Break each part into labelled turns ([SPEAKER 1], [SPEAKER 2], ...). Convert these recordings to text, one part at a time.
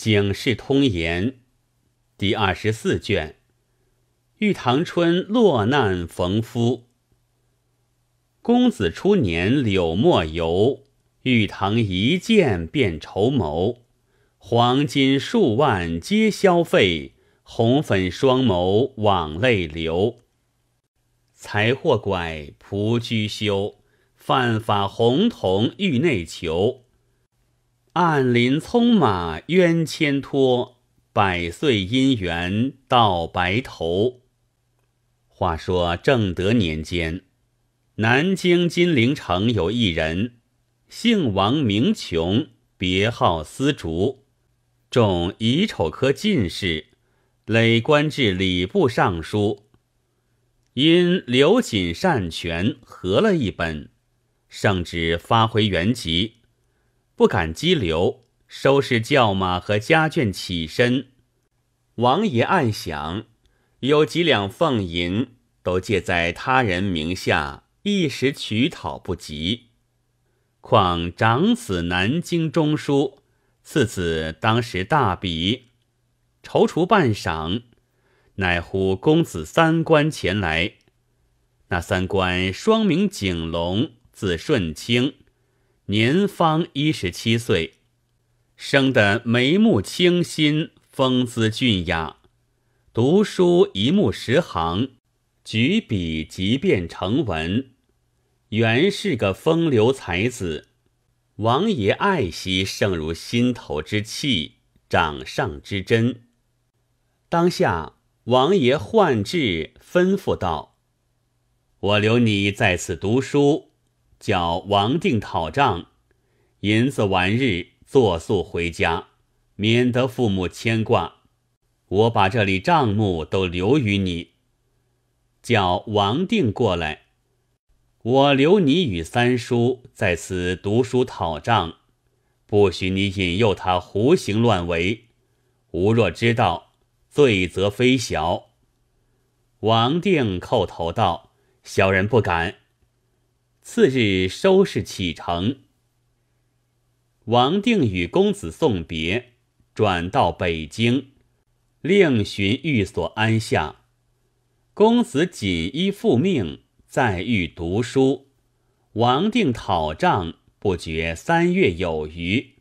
[SPEAKER 1] 《警世通言》第二十四卷，《玉堂春落难逢夫》。公子初年柳墨游，玉堂一见便绸缪。黄金数万皆消费，红粉双眸往泪流。财货拐仆居修，犯法红铜狱内囚。暗林匆马冤牵托，百岁姻缘到白头。话说正德年间，南京金陵城有一人，姓王名琼，别号丝竹，中乙丑科进士，累官至礼部尚书。因刘瑾擅权，合了一本圣旨，发回原籍。不敢激留，收拾轿马和家眷起身。王爷暗想，有几两俸银都借在他人名下，一时取讨不及。况长子南京中书，次子当时大笔，踌躇半晌，乃呼公子三官前来。那三官双名景龙，字顺清。年方一十七岁，生得眉目清新，风姿俊雅，读书一目十行，举笔即变成文，原是个风流才子。王爷爱惜胜如心头之气，掌上之珍。当下王爷唤至，吩咐道：“我留你在此读书。”叫王定讨账，银子完日，作宿回家，免得父母牵挂。我把这里账目都留与你。叫王定过来，我留你与三叔在此读书讨账，不许你引诱他胡行乱为。吾若知道，罪责非小。王定叩头道：“小人不敢。”次日收拾启程，王定与公子送别，转到北京，另寻寓所安下。公子锦衣复命，在欲读书。王定讨账，不觉三月有余，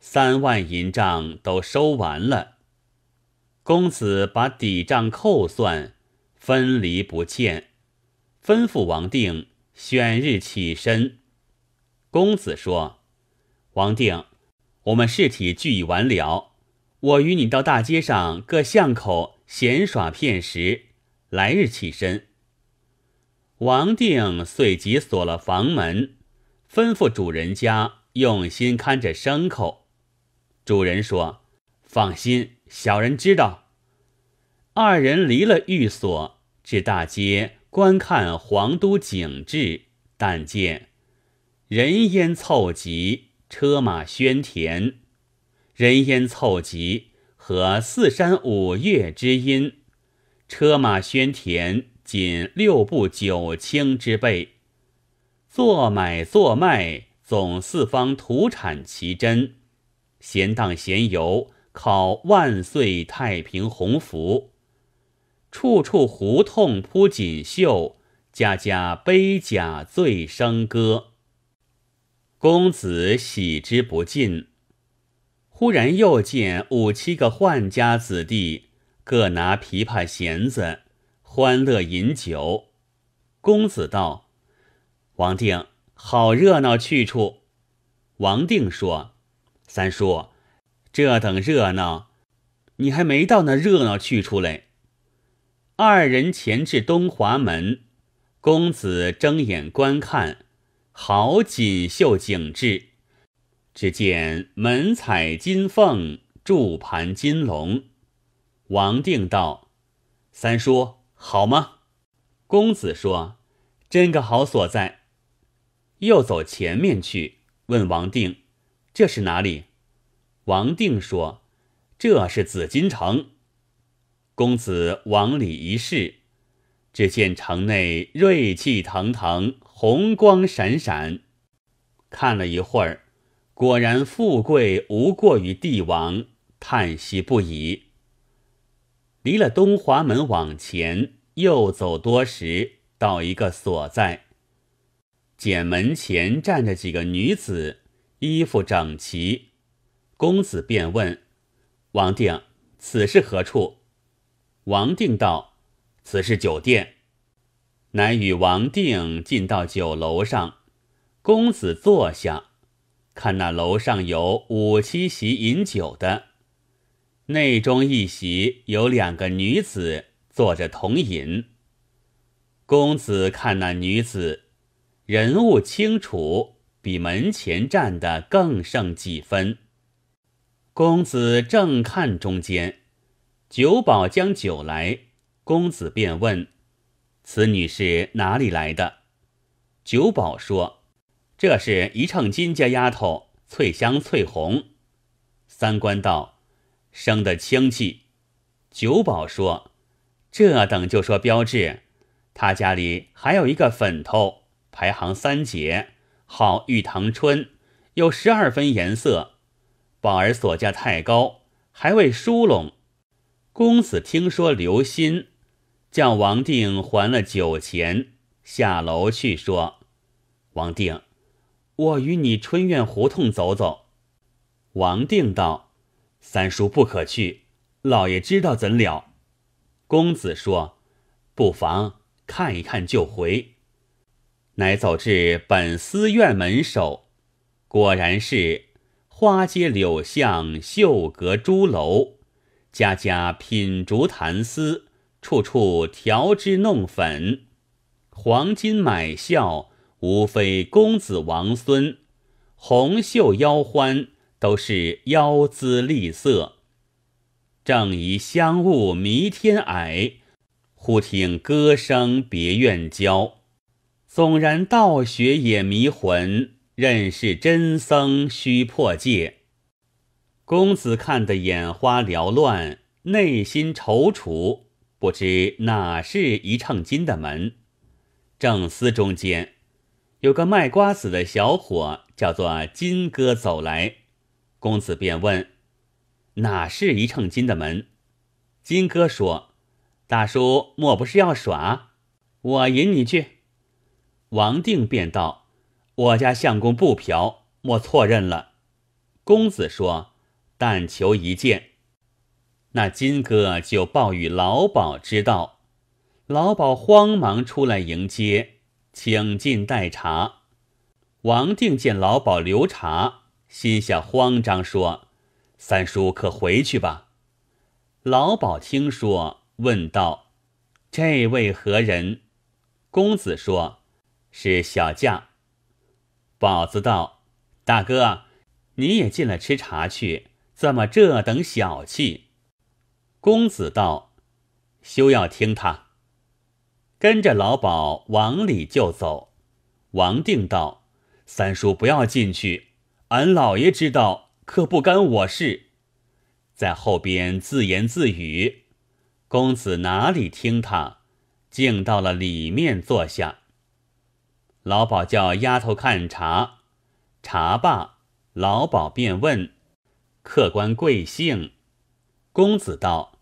[SPEAKER 1] 三万银账都收完了。公子把底账扣算，分离不欠，吩咐王定。选日起身，公子说：“王定，我们事体俱已完了，我与你到大街上各巷口闲耍片时，来日起身。”王定随即锁了房门，吩咐主人家用心看着牲口。主人说：“放心，小人知道。”二人离了寓所，至大街。观看皇都景致，但见人烟凑集，车马喧田。人烟凑集和四山五岳之音，车马喧田仅六部九卿之辈，做买做卖，总四方土产奇珍；闲荡闲游，考万岁太平鸿福。处处胡同铺锦绣，家家杯甲醉笙歌。公子喜之不尽。忽然又见五七个宦家子弟，各拿琵琶弦子，欢乐饮酒。公子道：“王定，好热闹去处。”王定说：“三叔，这等热闹，你还没到那热闹去处来。”二人前至东华门，公子睁眼观看，好锦绣景致。只见门彩金凤，柱盘金龙。王定道：“三叔好吗？”公子说：“真个好所在。”又走前面去问王定：“这是哪里？”王定说：“这是紫禁城。”公子往里一试，只见城内锐气腾腾，红光闪闪。看了一会儿，果然富贵无过于帝王，叹息不已。离了东华门往前，又走多时，到一个所在，见门前站着几个女子，衣服整齐。公子便问：“王定，此是何处？”王定道：“此是酒店，乃与王定进到酒楼上。公子坐下，看那楼上有五七席饮酒的，内中一席有两个女子坐着同饮。公子看那女子，人物清楚，比门前站的更胜几分。公子正看中间。”酒保将酒来，公子便问：“此女是哪里来的？”酒保说：“这是一秤金家丫头，翠香翠红。”三官道：“生得清气。”酒保说：“这等就说标志，他家里还有一个粉头，排行三杰，号玉堂春，有十二分颜色。宝儿所价太高，还未梳拢。”公子听说刘心叫王定还了酒钱，下楼去说：“王定，我与你春苑胡同走走。”王定道：“三叔不可去，老爷知道怎了？”公子说：“不妨看一看就回。”乃走至本司院门首，果然是花街柳巷、绣阁朱楼。家家品竹檀丝，处处调脂弄粉。黄金买笑，无非公子王孙；红袖腰欢，都是腰姿丽色。正宜香雾弥天霭，忽听歌声别院郊。纵然道学也迷魂，任是真僧须破戒。公子看得眼花缭乱，内心踌躇，不知哪是一秤金的门。正思中间，有个卖瓜子的小伙叫做金哥走来，公子便问：“哪是一秤金的门？”金哥说：“大叔莫不是要耍？我引你去。”王定便道：“我家相公不嫖，莫错认了。”公子说。但求一见，那金哥就报与老鸨知道。老鸨慌忙出来迎接，请进待茶。王定见老鸨留茶，心下慌张说：“三叔可回去吧。”老鸨听说，问道：“这位何人？”公子说：“是小将。”宝子道：“大哥，你也进来吃茶去。”怎么这等小气？公子道：“休要听他，跟着老鸨往里就走。”王定道：“三叔不要进去，俺老爷知道，可不干我事。”在后边自言自语。公子哪里听他，竟到了里面坐下。老鸨叫丫头看茶，茶罢，老鸨便问。客官贵姓？公子道：“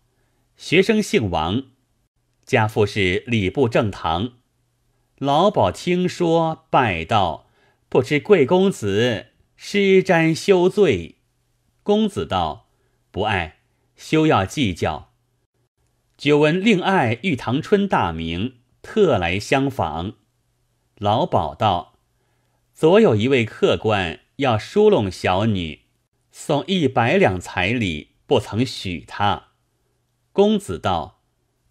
[SPEAKER 1] 学生姓王，家父是礼部正堂。”老鸨听说，拜道：“不知贵公子施瞻修罪。”公子道：“不爱，休要计较。”久闻令爱玉堂春大名，特来相访。老鸨道：“昨有一位客官要疏拢小女。”送一百两彩礼，不曾许他。公子道：“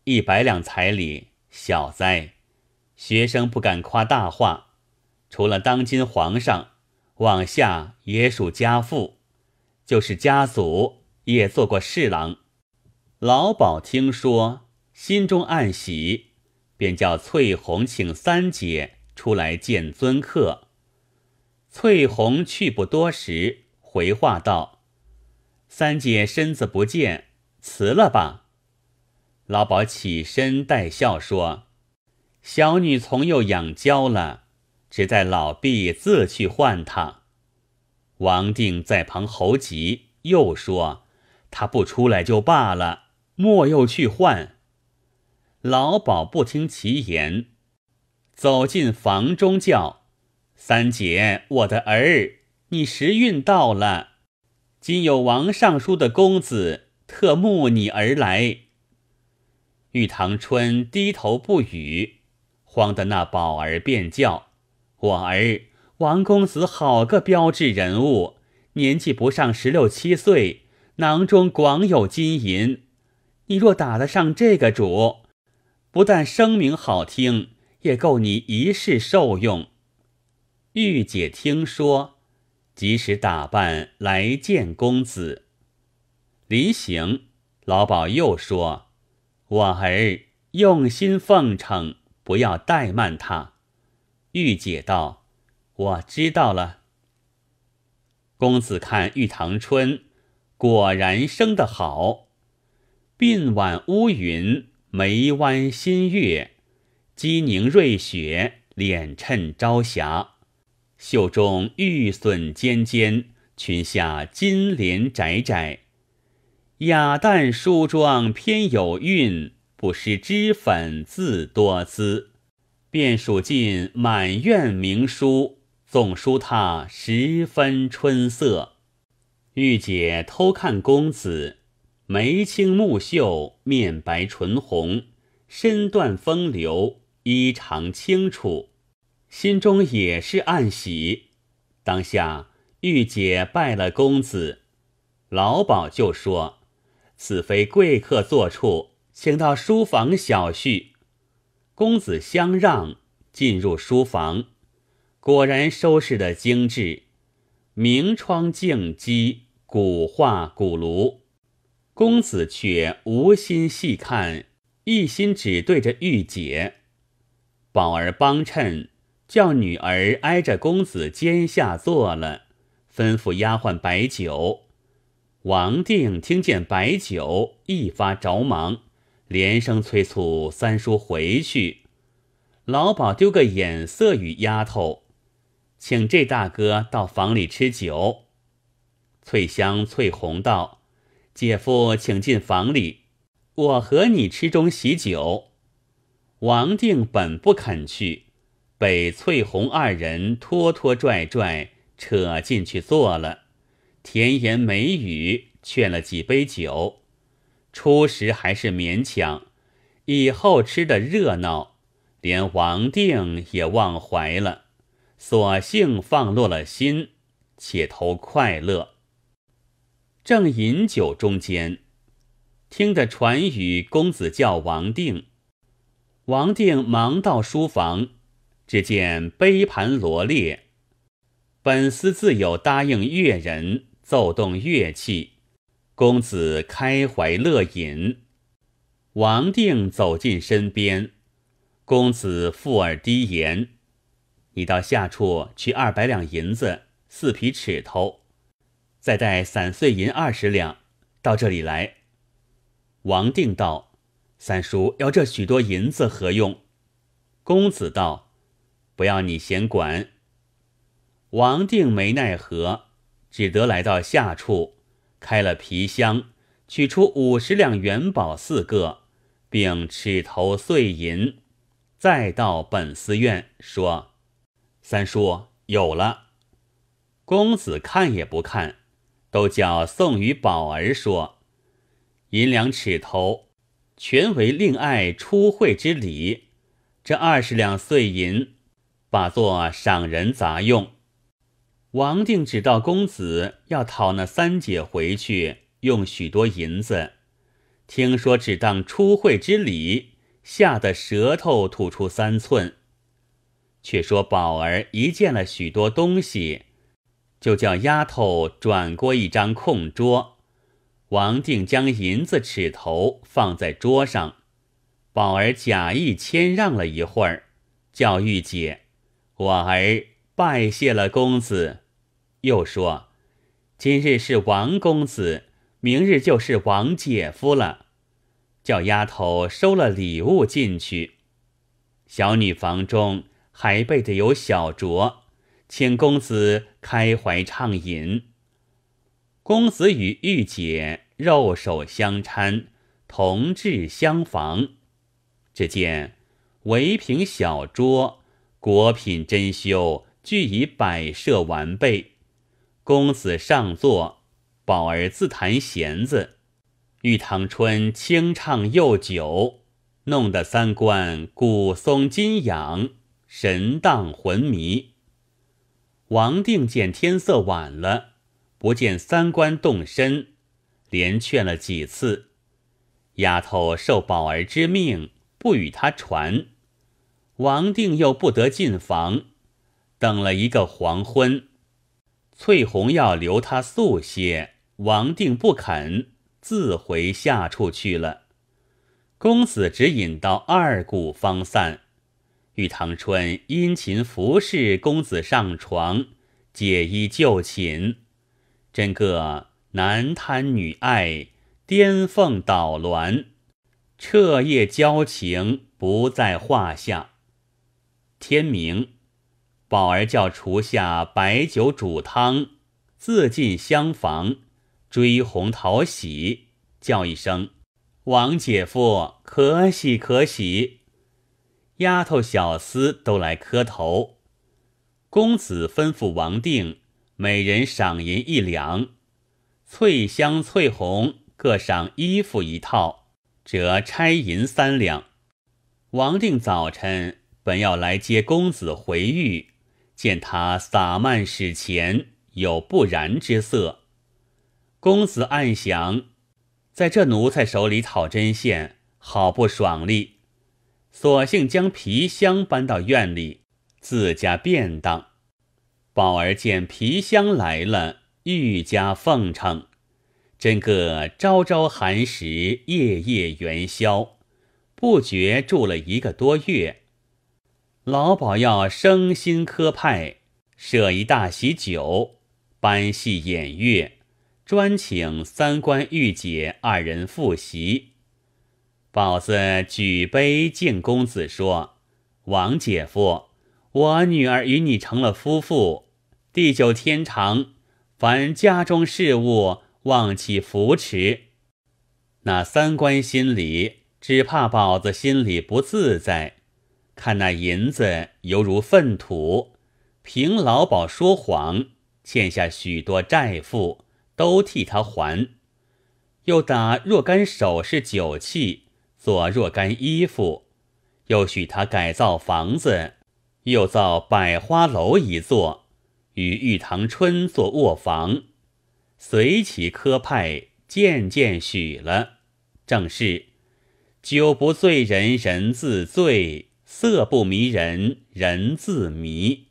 [SPEAKER 1] 一百两彩礼，小哉！学生不敢夸大话。除了当今皇上，往下也属家父，就是家祖也做过侍郎。”老鸨听说，心中暗喜，便叫翠红请三姐出来见尊客。翠红去不多时。回话道：“三姐身子不见，辞了吧。”老鸨起身带笑说：“小女从幼养娇了，只在老婢自去唤她。”王定在旁猴急，又说：“她不出来就罢了，莫又去唤。”老鸨不听其言，走进房中叫：“三姐，我的儿！”你时运到了，今有王尚书的公子特慕你而来。玉堂春低头不语，慌得那宝儿便叫：“我儿，王公子好个标致人物，年纪不上十六七岁，囊中广有金银。你若打得上这个主，不但声名好听，也够你一世受用。”玉姐听说。及时打扮来见公子。临行，老鸨又说：“我儿用心奉承，不要怠慢他。”玉姐道：“我知道了。”公子看玉堂春，果然生得好，鬓挽乌云，眉弯新月，肌凝瑞雪，脸衬朝霞。袖中玉笋尖尖，裙下金莲窄窄。雅淡梳妆偏有韵，不施脂粉自多姿。便数尽满院名姝，总书他十分春色。玉姐偷看公子，眉清目秀，面白唇红，身段风流，衣裳清楚。心中也是暗喜，当下玉姐拜了公子，老鸨就说：“此非贵客坐处，请到书房小叙。”公子相让，进入书房，果然收拾的精致，明窗净几，古画古炉。公子却无心细看，一心只对着玉姐，宝儿帮衬。叫女儿挨着公子肩下坐了，吩咐丫鬟摆酒。王定听见摆酒，一发着忙，连声催促三叔回去。老鸨丢个眼色与丫头，请这大哥到房里吃酒。翠香、翠红道：“姐夫，请进房里，我和你吃中喜酒。”王定本不肯去。被翠红二人拖拖拽拽扯进去坐了，甜言美语劝了几杯酒。初时还是勉强，以后吃的热闹，连王定也忘怀了，索性放落了心，且投快乐。正饮酒中间，听得传语公子叫王定，王定忙到书房。只见杯盘罗列，本司自有答应乐人奏动乐器，公子开怀乐饮。王定走进身边，公子附耳低言：“你到下处取二百两银子，四匹尺头，再带散碎银二十两到这里来。”王定道：“三叔要这许多银子何用？”公子道。不要你闲管。王定没奈何，只得来到下处，开了皮箱，取出五十两元宝四个，并尺头碎银，再到本寺院说：“三叔有了。”公子看也不看，都叫送与宝儿说：“银两尺头，全为令爱出会之礼。这二十两碎银。”把作赏人杂用。王定只道公子要讨那三姐回去，用许多银子。听说只当出会之礼，吓得舌头吐出三寸。却说宝儿一见了许多东西，就叫丫头转过一张空桌。王定将银子尺头放在桌上，宝儿假意谦让了一会儿，叫玉姐。我儿拜谢了公子，又说：“今日是王公子，明日就是王姐夫了。”叫丫头收了礼物进去。小女房中还备着有小酌，请公子开怀畅饮。公子与玉姐肉手相搀，同至厢房，只见围屏小桌。果品珍馐俱已摆设完备，公子上座，宝儿自弹弦子，玉堂春清唱又久，弄得三观古松今痒，神荡魂迷。王定见天色晚了，不见三观动身，连劝了几次，丫头受宝儿之命，不与他传。王定又不得进房，等了一个黄昏，翠红要留他宿些，王定不肯，自回下处去了。公子只饮到二鼓方散，玉堂春殷勤服侍公子上床，解衣就寝，真个男贪女爱，颠凤捣鸾，彻夜交情不在话下。天明，宝儿叫厨下摆酒煮汤，自进厢房追红讨喜，叫一声：“王姐夫，可喜可喜！”丫头小厮都来磕头。公子吩咐王定，每人赏银一两，翠香、翠红各赏衣服一套，折差银三两。王定早晨。本要来接公子回狱，见他洒漫史前有不然之色。公子暗想，在这奴才手里讨针线，好不爽利。索性将皮箱搬到院里，自家便当。宝儿见皮箱来了，愈加奉承。真个朝朝寒食，夜夜元宵，不觉住了一个多月。老鸨要升新科派设一大喜酒，班戏演乐，专请三官御姐二人赴席。宝子举杯敬公子说：“王姐夫，我女儿与你成了夫妇，地久天长，凡家中事务望其扶持。”那三官心里只怕宝子心里不自在。看那银子犹如粪土，凭老鸨说谎，欠下许多债付，都替他还；又打若干首饰酒器，做若干衣服，又许他改造房子，又造百花楼一座，与玉堂春做卧房，随其科派，渐渐许了。正是酒不醉人人自醉。色不迷人，人自迷，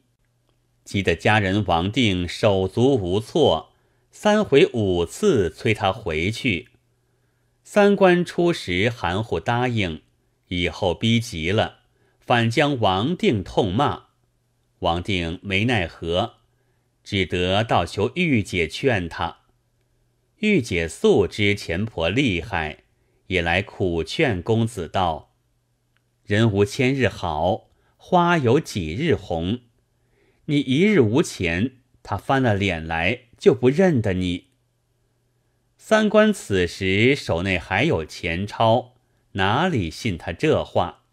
[SPEAKER 1] 急得家人王定手足无措，三回五次催他回去。三观初时含糊答应，以后逼急了，反将王定痛骂。王定没奈何，只得倒求玉姐劝他。玉姐素知钱婆厉害，也来苦劝公子道。人无千日好，花有几日红。你一日无钱，他翻了脸来就不认得你。三观此时手内还有钱钞，哪里信他这话？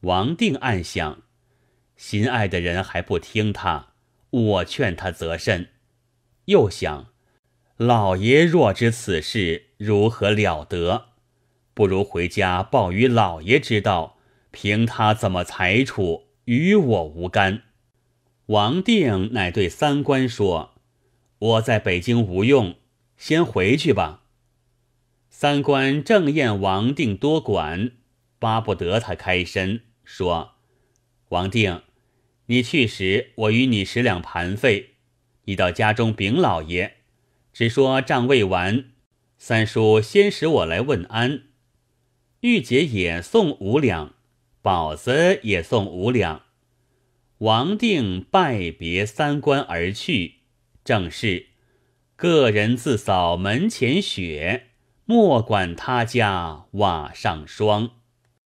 [SPEAKER 1] 王定暗想：心爱的人还不听他，我劝他则甚？又想，老爷若知此事，如何了得？不如回家报与老爷知道。凭他怎么裁处，与我无干。王定乃对三官说：“我在北京无用，先回去吧。”三官正厌王定多管，巴不得他开身，说：“王定，你去时，我与你十两盘费。你到家中禀老爷，只说账未完。三叔先使我来问安。玉姐也送五两。”宝子也送五两，王定拜别三官而去。正是，个人自扫门前雪，莫管他家瓦上霜。